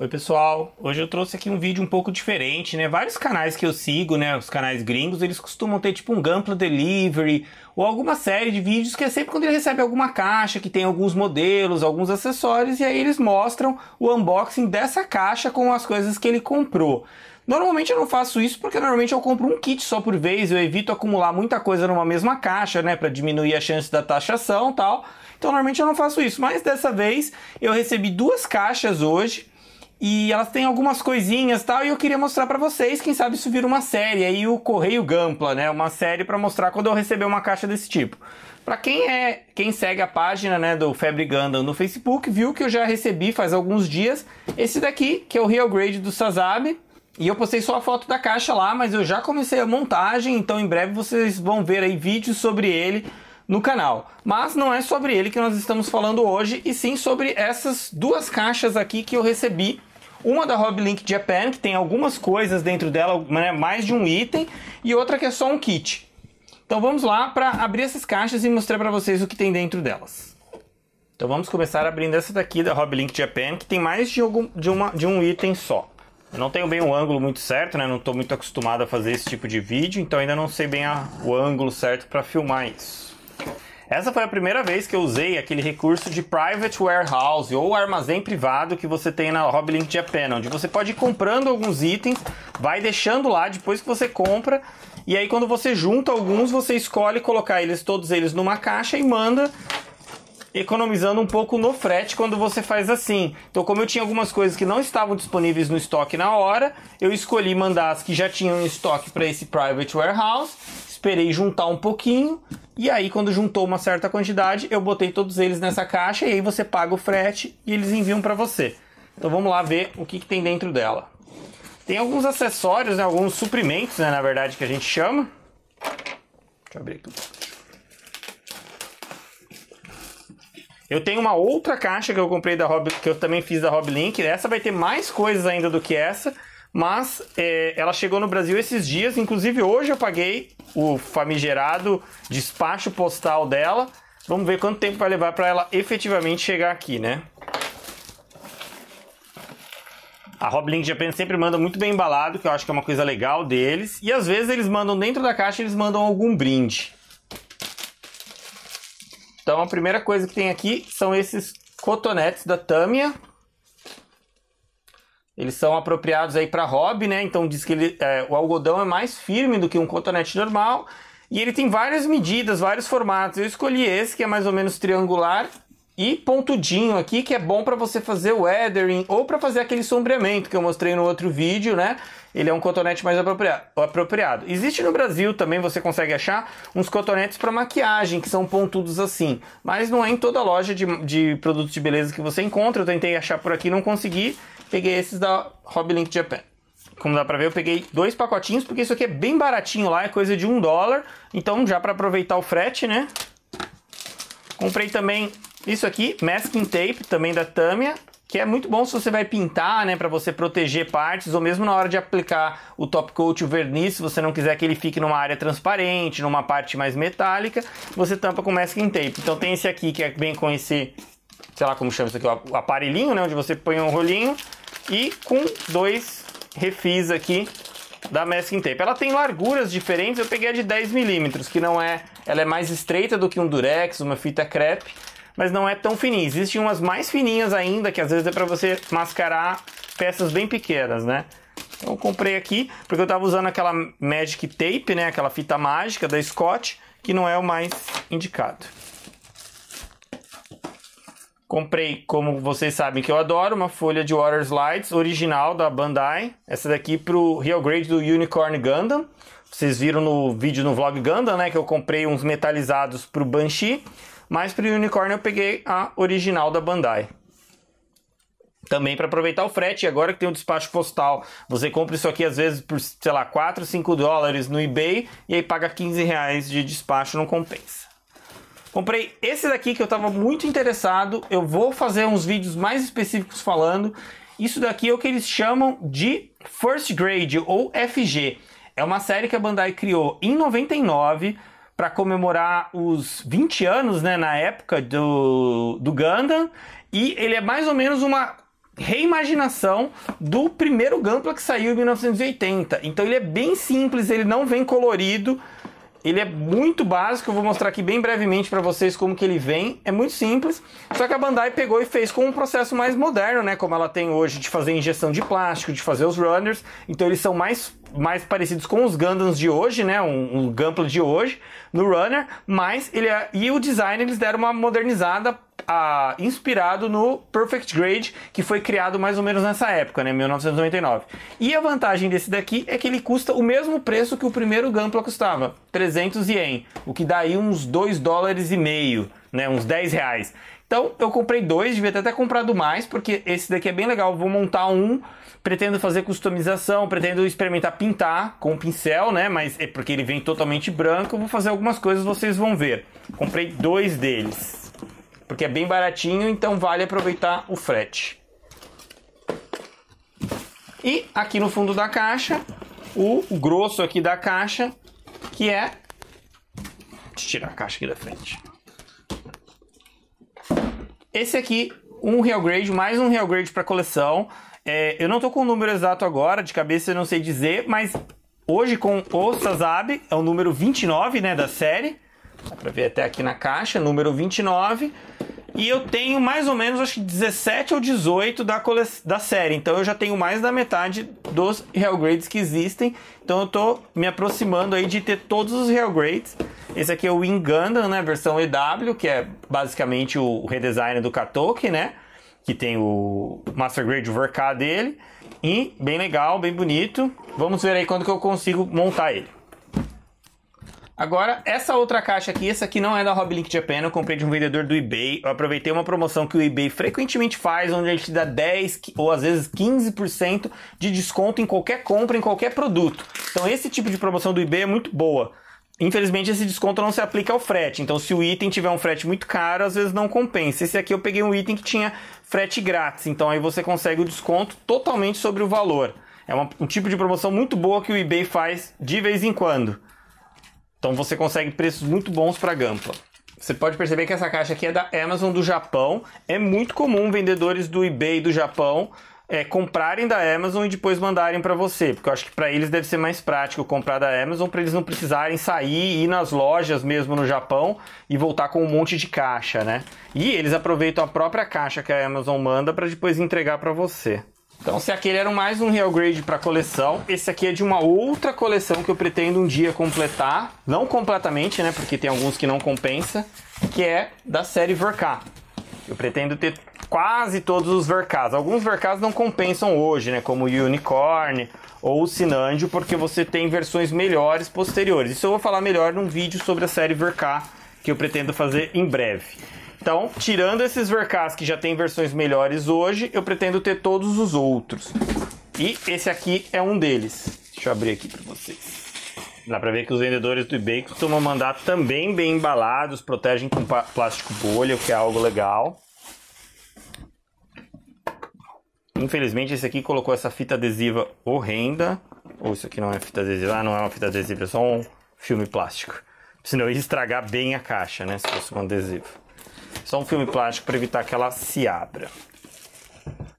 Oi pessoal, hoje eu trouxe aqui um vídeo um pouco diferente, né? Vários canais que eu sigo, né? Os canais gringos, eles costumam ter tipo um Gampla Delivery ou alguma série de vídeos que é sempre quando ele recebe alguma caixa que tem alguns modelos, alguns acessórios e aí eles mostram o unboxing dessa caixa com as coisas que ele comprou. Normalmente eu não faço isso porque normalmente eu compro um kit só por vez, eu evito acumular muita coisa numa mesma caixa, né, para diminuir a chance da taxação, tal. Então normalmente eu não faço isso, mas dessa vez eu recebi duas caixas hoje e elas têm algumas coisinhas tal, e eu queria mostrar para vocês, quem sabe isso vira uma série, aí o Correio Gampla, né? Uma série para mostrar quando eu receber uma caixa desse tipo. Para quem é, quem segue a página, né, do Febre Gundam no Facebook, viu que eu já recebi faz alguns dias esse daqui, que é o Real Grade do Sazabi, e eu postei só a foto da caixa lá, mas eu já comecei a montagem, então em breve vocês vão ver aí vídeos sobre ele no canal. Mas não é sobre ele que nós estamos falando hoje, e sim sobre essas duas caixas aqui que eu recebi uma da Hobby Link Japan, que tem algumas coisas dentro dela, né, mais de um item, e outra que é só um kit. Então vamos lá para abrir essas caixas e mostrar para vocês o que tem dentro delas. Então vamos começar abrindo essa daqui da Hobby Link Japan, que tem mais de, algum, de, uma, de um item só. Eu não tenho bem o ângulo muito certo, né? Não estou muito acostumado a fazer esse tipo de vídeo, então ainda não sei bem a, o ângulo certo para filmar isso. Essa foi a primeira vez que eu usei aquele recurso de private warehouse ou armazém privado que você tem na Hoblink Japan, onde você pode ir comprando alguns itens, vai deixando lá depois que você compra, e aí quando você junta alguns, você escolhe colocar eles todos eles numa caixa e manda economizando um pouco no frete quando você faz assim. Então, como eu tinha algumas coisas que não estavam disponíveis no estoque na hora, eu escolhi mandar as que já tinham em estoque para esse private warehouse esperei juntar um pouquinho e aí quando juntou uma certa quantidade, eu botei todos eles nessa caixa e aí você paga o frete e eles enviam para você. Então vamos lá ver o que, que, tem dentro dela. Tem alguns acessórios, né, alguns suprimentos, né, na verdade, que a gente chama. Deixa eu abrir aqui. Eu tenho uma outra caixa que eu comprei da Rob, que eu também fiz da Link Essa vai ter mais coisas ainda do que essa. Mas é, ela chegou no Brasil esses dias, inclusive hoje eu paguei o famigerado despacho postal dela. Vamos ver quanto tempo vai levar para ela efetivamente chegar aqui, né? A Roblink Japan sempre manda muito bem embalado, que eu acho que é uma coisa legal deles. E às vezes eles mandam dentro da caixa, eles mandam algum brinde. Então a primeira coisa que tem aqui são esses cotonetes da Tamiya. Eles são apropriados aí para hobby, né? Então diz que ele, é, o algodão é mais firme do que um cotonete normal e ele tem várias medidas, vários formatos. Eu escolhi esse que é mais ou menos triangular e pontudinho aqui, que é bom para você fazer o weathering ou para fazer aquele sombreamento que eu mostrei no outro vídeo, né? Ele é um cotonete mais apropriado. Existe no Brasil também, você consegue achar uns cotonetes para maquiagem, que são pontudos assim. Mas não é em toda loja de, de produtos de beleza que você encontra. Eu tentei achar por aqui, não consegui. Peguei esses da Hoblink Japan. Como dá pra ver, eu peguei dois pacotinhos, porque isso aqui é bem baratinho lá, é coisa de um dólar. Então, já para aproveitar o frete, né? Comprei também isso aqui, masking tape, também da Tamiya, que é muito bom se você vai pintar, né, para você proteger partes, ou mesmo na hora de aplicar o top coat, o verniz, se você não quiser que ele fique numa área transparente, numa parte mais metálica, você tampa com masking tape. Então tem esse aqui que é bem com esse, sei lá como chama isso aqui, o aparelhinho, né, onde você põe um rolinho, e com dois refis aqui da masking tape. Ela tem larguras diferentes, eu peguei a de 10 milímetros, que não é, ela é mais estreita do que um durex, uma fita crepe, mas não é tão fininha. Existem umas mais fininhas ainda, que às vezes é para você mascarar peças bem pequenas, né? Então eu comprei aqui, porque eu estava usando aquela Magic Tape, né, aquela fita mágica da Scott, que não é o mais indicado. Comprei, como vocês sabem que eu adoro, uma folha de Water Slides original da Bandai. Essa daqui para o Real Grade do Unicorn Gundam. Vocês viram no vídeo no vlog Gundam, né? Que eu comprei uns metalizados para o Banshee. Mas para o Unicorn eu peguei a original da Bandai. Também para aproveitar o frete, agora que tem o despacho postal, você compra isso aqui às vezes por, sei lá, 4, 5 dólares no eBay e aí paga 15 reais de despacho, não compensa. Comprei esse daqui que eu estava muito interessado. Eu vou fazer uns vídeos mais específicos falando. Isso daqui é o que eles chamam de First Grade ou FG. É uma série que a Bandai criou em 99 para comemorar os 20 anos, né, na época do, do Gundam. E ele é mais ou menos uma reimaginação do primeiro Gunpla que saiu em 1980. Então ele é bem simples, ele não vem colorido. Ele é muito básico, eu vou mostrar aqui bem brevemente para vocês como que ele vem. É muito simples, só que a Bandai pegou e fez com um processo mais moderno, né? Como ela tem hoje de fazer injeção de plástico, de fazer os runners. Então eles são mais, mais parecidos com os Gundams de hoje, né? Um, um Gunpla de hoje no runner, mas ele é... e o design eles deram uma modernizada a, inspirado no Perfect Grade, que foi criado mais ou menos nessa época, né, 1999. E a vantagem desse daqui é que ele custa o mesmo preço que o primeiro Gunpla custava, 300 ien, o que dá aí uns 2 dólares e meio, né, uns 10 reais. Então eu comprei dois, devia ter até comprado mais, porque esse daqui é bem legal. Vou montar um, pretendo fazer customização, pretendo experimentar pintar com pincel, né? Mas é porque ele vem totalmente branco, vou fazer algumas coisas, vocês vão ver. Comprei dois deles porque é bem baratinho, então vale aproveitar o frete. E aqui no fundo da caixa, o grosso aqui da caixa, que é. Deixa eu tirar a caixa aqui da frente. Esse aqui, um real grade, mais um real grade para coleção. É, eu não tô com o número exato agora, de cabeça eu não sei dizer, mas hoje com o Sazab, é o número 29 né, da série. Dá para ver até aqui na caixa, número 29. E eu tenho mais ou menos, acho que 17 ou 18 da, da série. Então eu já tenho mais da metade dos Real Grades que existem. Então eu tô me aproximando aí de ter todos os Real Grades. Esse aqui é o Ingandan, né? Versão EW, que é basicamente o redesign do Katoki, né? Que tem o Master Grade, Overcard dele. E bem legal, bem bonito. Vamos ver aí quando que eu consigo montar ele. Agora, essa outra caixa aqui, essa aqui não é da Link Japan, eu comprei de um vendedor do eBay. Eu aproveitei uma promoção que o eBay frequentemente faz, onde a gente dá 10 ou às vezes 15% de desconto em qualquer compra, em qualquer produto. Então, esse tipo de promoção do eBay é muito boa. Infelizmente, esse desconto não se aplica ao frete. Então, se o item tiver um frete muito caro, às vezes não compensa. Esse aqui eu peguei um item que tinha frete grátis. Então, aí você consegue o desconto totalmente sobre o valor. É um tipo de promoção muito boa que o eBay faz de vez em quando. Então você consegue preços muito bons para Gampa. Você pode perceber que essa caixa aqui é da Amazon do Japão. É muito comum vendedores do eBay do Japão é, comprarem da Amazon e depois mandarem para você, porque eu acho que para eles deve ser mais prático comprar da Amazon para eles não precisarem sair e ir nas lojas mesmo no Japão e voltar com um monte de caixa, né? E eles aproveitam a própria caixa que a Amazon manda para depois entregar para você. Então, se aquele era mais um real grade para coleção, esse aqui é de uma outra coleção que eu pretendo um dia completar, não completamente, né, porque tem alguns que não compensa, que é da série Verka. Eu pretendo ter quase todos os Verkas. Alguns Verkas não compensam hoje, né, como o Unicorn ou o Sinandio, porque você tem versões melhores posteriores. Isso eu vou falar melhor num vídeo sobre a série Verka que eu pretendo fazer em breve. Então, tirando esses VRKs que já tem versões melhores hoje, eu pretendo ter todos os outros. E esse aqui é um deles. Deixa eu abrir aqui para vocês. Dá para ver que os vendedores do eBay costumam mandar também bem embalados, protegem com plástico bolha, o que é algo legal. Infelizmente, esse aqui colocou essa fita adesiva horrenda. Ou isso aqui não é fita adesiva? Ah, não é uma fita adesiva, é só um filme plástico. Senão ia estragar bem a caixa, né? Se fosse um adesivo. Só um filme plástico para evitar que ela se abra.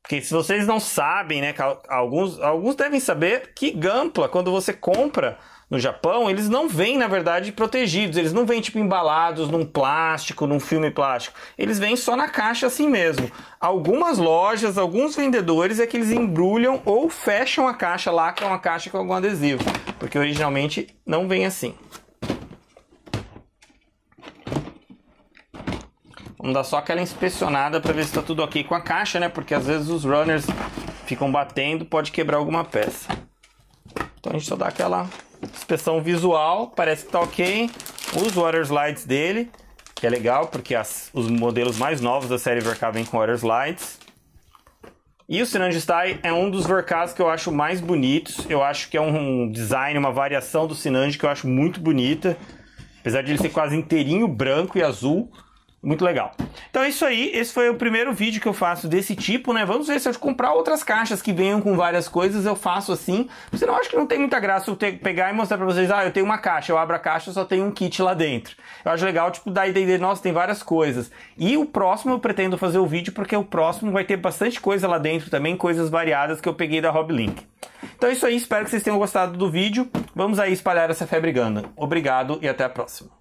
Porque se vocês não sabem, né, alguns, alguns devem saber que Gampla, quando você compra no Japão, eles não vêm, na verdade, protegidos. Eles não vêm, tipo, embalados num plástico, num filme plástico. Eles vêm só na caixa assim mesmo. Algumas lojas, alguns vendedores é que eles embrulham ou fecham a caixa lá, com é uma caixa com algum adesivo. Porque originalmente não vem assim. Vamos dar só aquela inspecionada para ver se está tudo ok com a caixa, né? Porque às vezes os runners ficam batendo, pode quebrar alguma peça. Então a gente só dá aquela inspeção visual, parece que está ok. Os water slides dele, que é legal porque as, os modelos mais novos da série Verka vêm com water slides. E o Sinangistai é um dos Verkas que eu acho mais bonitos. Eu acho que é um design, uma variação do Sinanji que eu acho muito bonita. Apesar de ele ser quase inteirinho branco e azul, muito legal. Então é isso aí, esse foi o primeiro vídeo que eu faço desse tipo, né? Vamos ver se eu comprar outras caixas que venham com várias coisas, eu faço assim. Senão não acho que não tem muita graça eu ter, pegar e mostrar pra vocês, ah, eu tenho uma caixa, eu abro a caixa só tem um kit lá dentro. Eu acho legal, tipo, da ideia de, nossa, tem várias coisas. E o próximo eu pretendo fazer o vídeo, porque o próximo vai ter bastante coisa lá dentro também, coisas variadas que eu peguei da Hoblink. Então é isso aí, espero que vocês tenham gostado do vídeo. Vamos aí espalhar essa febre ganda. Obrigado e até a próxima.